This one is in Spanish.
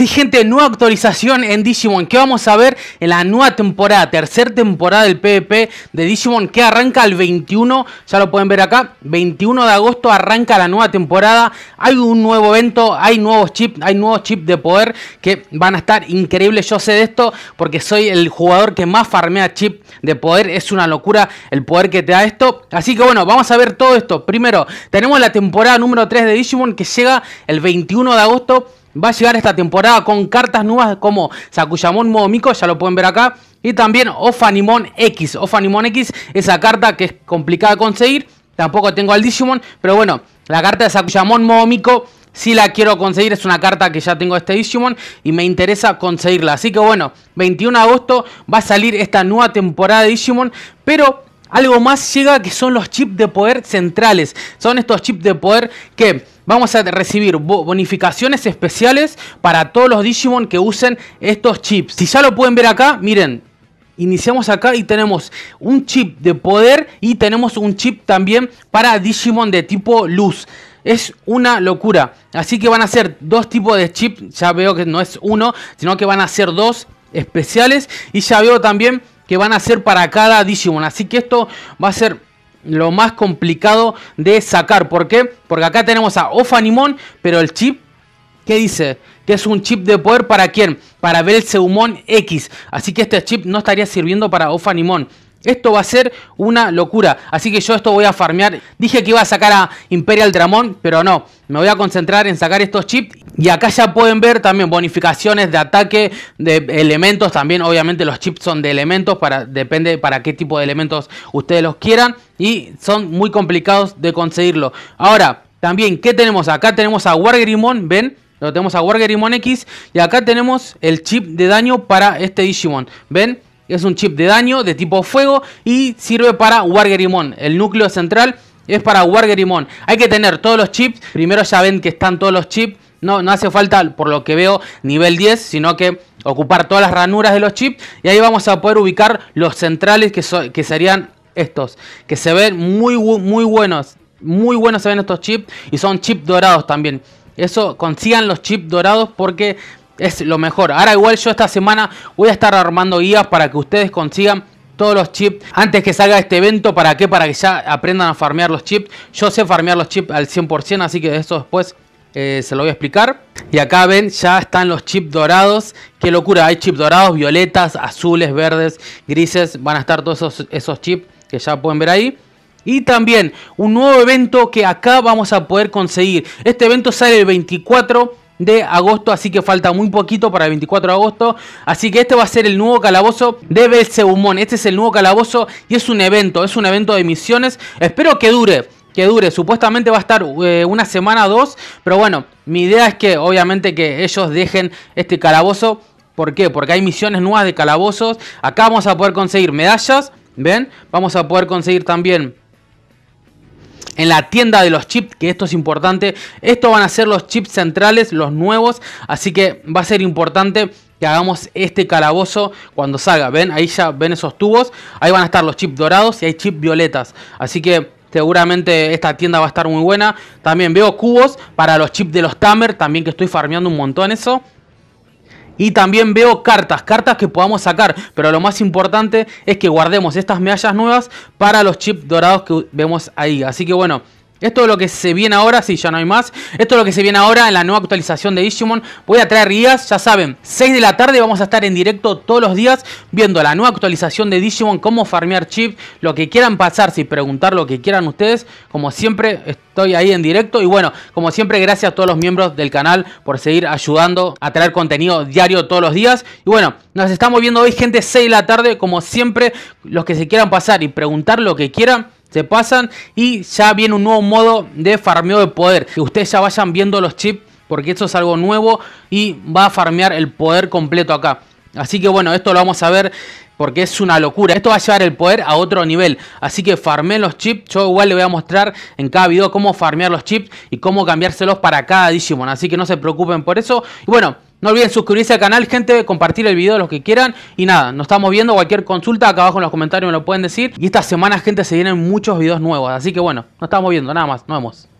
Sí, gente, nueva actualización en Digimon que vamos a ver en la nueva temporada, tercera temporada del PvP de Digimon que arranca el 21, ya lo pueden ver acá, 21 de agosto arranca la nueva temporada, hay un nuevo evento, hay nuevos chips, hay nuevos chips de poder que van a estar increíbles, yo sé de esto porque soy el jugador que más farmea chip de poder, es una locura el poder que te da esto, así que bueno, vamos a ver todo esto, primero tenemos la temporada número 3 de Digimon que llega el 21 de agosto, va a llegar esta temporada con cartas nuevas como Sakuyamon Momiko, ya lo pueden ver acá, y también Ofanimon X. Ofanimon X, esa carta que es complicada de conseguir, tampoco tengo al Digimon, pero bueno, la carta de Sakuyamon Momiko si la quiero conseguir, es una carta que ya tengo este Digimon y me interesa conseguirla. Así que bueno, 21 de agosto va a salir esta nueva temporada de Digimon, pero algo más llega que son los chips de poder centrales. Son estos chips de poder que vamos a recibir bonificaciones especiales para todos los Digimon que usen estos chips. Si ya lo pueden ver acá, miren, iniciamos acá y tenemos un chip de poder y tenemos un chip también para Digimon de tipo luz. Es una locura. Así que van a ser dos tipos de chips. Ya veo que no es uno, sino que van a ser dos especiales. Y ya veo también que van a ser para cada Digimon. Así que esto va a ser lo más complicado de sacar. ¿Por qué? Porque acá tenemos a Ofanimon, pero el chip, ¿qué dice? Que es un chip de poder para quién? Para ver Belzeumon X. Así que este chip no estaría sirviendo para Ofanimon. Esto va a ser una locura. Así que yo esto voy a farmear. Dije que iba a sacar a Imperial Dramon, pero no. Me voy a concentrar en sacar estos chips y acá ya pueden ver también bonificaciones de ataque, de elementos, también obviamente los chips son de elementos, para, depende para qué tipo de elementos ustedes los quieran y son muy complicados de conseguirlo. Ahora, también, ¿qué tenemos? Acá tenemos a Wargerimon. ven, lo tenemos a Wargerimon X y acá tenemos el chip de daño para este Digimon, ven. Es un chip de daño de tipo fuego y sirve para Wargerimon. el núcleo central es para Wargerimon. Hay que tener todos los chips, primero ya ven que están todos los chips no, no hace falta, por lo que veo, nivel 10, sino que ocupar todas las ranuras de los chips y ahí vamos a poder ubicar los centrales que, que serían estos, que se ven muy, muy buenos, muy buenos se ven estos chips y son chips dorados también. Eso, consigan los chips dorados porque es lo mejor. Ahora igual yo esta semana voy a estar armando guías para que ustedes consigan todos los chips antes que salga este evento. ¿Para qué? Para que ya aprendan a farmear los chips. Yo sé farmear los chips al 100%, así que eso después eh, se lo voy a explicar. Y acá ven, ya están los chips dorados. Qué locura, hay chips dorados, violetas, azules, verdes, grises. Van a estar todos esos, chips que ya pueden ver ahí. Y también un nuevo evento que acá vamos a poder conseguir. Este evento sale el 24 de agosto, así que falta muy poquito para el 24 de agosto. Así que este va a ser el nuevo calabozo de Belzebumón. Este es el nuevo calabozo y es un evento, es un evento de misiones. Espero que dure que dure. Supuestamente va a estar eh, una semana o dos, pero bueno, mi idea es que obviamente que ellos dejen este calabozo. ¿Por qué? Porque hay misiones nuevas de calabozos. Acá vamos a poder conseguir medallas, ¿ven? Vamos a poder conseguir también en la tienda de los chips, que esto es importante. Estos van a ser los chips centrales, los nuevos, así que va a ser importante que hagamos este calabozo cuando salga. ¿Ven? Ahí ya ven esos tubos. Ahí van a estar los chips dorados y hay chips violetas. Así que Seguramente esta tienda va a estar muy buena. También veo cubos para los chips de los Tamer. También que estoy farmeando un montón eso. Y también veo cartas, cartas que podamos sacar. Pero lo más importante es que guardemos estas medallas nuevas para los chips dorados que vemos ahí. Así que bueno, esto es lo que se viene ahora, si ya no hay más. Esto es lo que se viene ahora en la nueva actualización de Digimon. Voy a traer guías, ya saben, 6 de la tarde vamos a estar en directo todos los días viendo la nueva actualización de Digimon, cómo farmear chips, lo que quieran pasar, si preguntar lo que quieran ustedes. Como siempre, estoy ahí en directo. Y bueno, como siempre, gracias a todos los miembros del canal por seguir ayudando a traer contenido diario todos los días. Y bueno, nos estamos viendo hoy, gente, 6 de la tarde. Como siempre, los que se quieran pasar y preguntar lo que quieran se pasan y ya viene un nuevo modo de farmeo de poder. Que ustedes ya vayan viendo los chips porque eso es algo nuevo y va a farmear el poder completo acá. Así que bueno, esto lo vamos a ver porque es una locura. Esto va a llevar el poder a otro nivel. Así que farmen los chips. Yo igual le voy a mostrar en cada video cómo farmear los chips y cómo cambiárselos para cada Digimon. Así que no se preocupen por eso. Y bueno, no olviden suscribirse al canal, gente, compartir el video, los que quieran. Y nada, nos estamos viendo. Cualquier consulta acá abajo en los comentarios me lo pueden decir. Y esta semana, gente, se vienen muchos videos nuevos. Así que bueno, nos estamos viendo, nada más. Nos vemos.